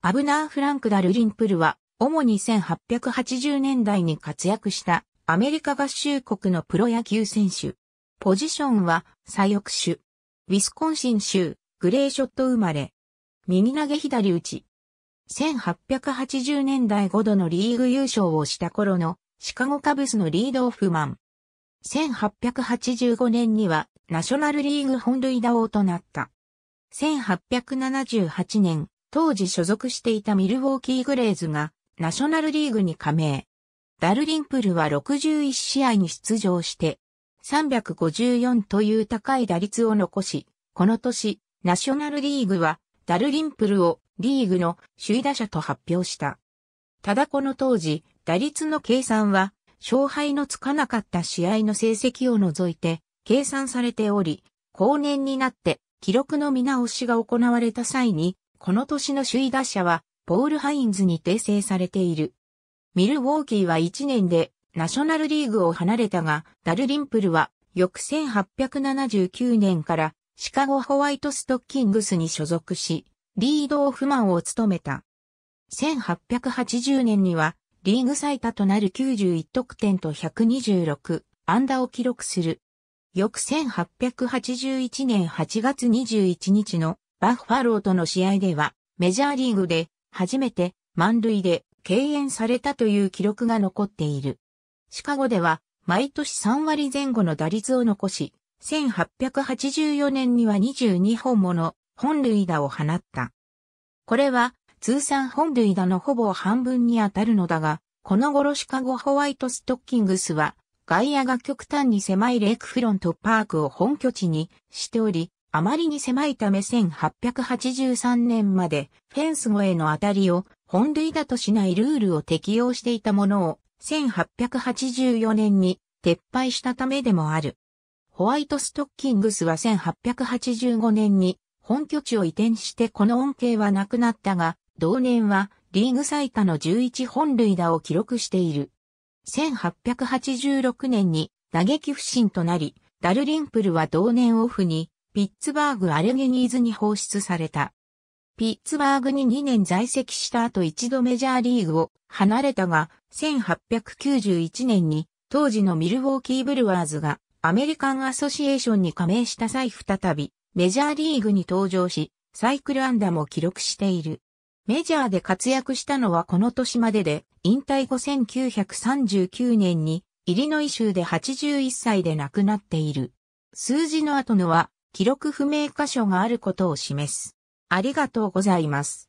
アブナー・フランク・ダルリンプルは、主に1880年代に活躍したアメリカ合衆国のプロ野球選手。ポジションは左翼手。ウィスコンシン州、グレーショット生まれ。右投げ左打ち。1880年代5度のリーグ優勝をした頃のシカゴカブスのリードオフマン。1885年にはナショナルリーグ本塁打王となった。1878年、当時所属していたミルウォーキーグレーズがナショナルリーグに加盟。ダルリンプルは61試合に出場して、354という高い打率を残し、この年、ナショナルリーグはダルリンプルをリーグの首位打者と発表した。ただこの当時、打率の計算は、勝敗のつかなかった試合の成績を除いて、計算されており、後年になって記録の見直しが行われた際に、この年の首位打者は、ポール・ハインズに訂正されている。ミルウォーキーは1年でナショナルリーグを離れたが、ダルリンプルは翌1879年からシカゴホワイトストッキングスに所属し、リードオフマンを務めた。1880年にはリーグ最多となる91得点と126安打を記録する。翌1881年8月21日のバッファローとの試合では、メジャーリーグで初めて満塁で敬遠されたという記録が残っている。シカゴでは毎年3割前後の打率を残し、1884年には22本もの本塁打を放った。これは通算本塁打のほぼ半分に当たるのだが、この頃シカゴホワイトストッキングスは外野が極端に狭いレイクフロントパークを本拠地にしており、あまりに狭いため1883年までフェンス越えの当たりを本塁打としないルールを適用していたものを1884年に撤廃したためでもある。ホワイトストッキングスは1885年に本拠地を移転してこの恩恵はなくなったが、同年はリーグ最多の11本塁打を記録している。1886年に打撃不振となり、ダルリンプルは同年オフにピッツバーグ・アレゲニーズに放出された。ピッツバーグに2年在籍した後一度メジャーリーグを離れたが、1891年に当時のミルウォーキー・ブルワーズがアメリカン・アソシエーションに加盟した際再びメジャーリーグに登場し、サイクル安打も記録している。メジャーで活躍したのはこの年までで、引退後1939年にイリノイ州で81歳で亡くなっている。数字の後のは記録不明箇所があることを示す。ありがとうございます。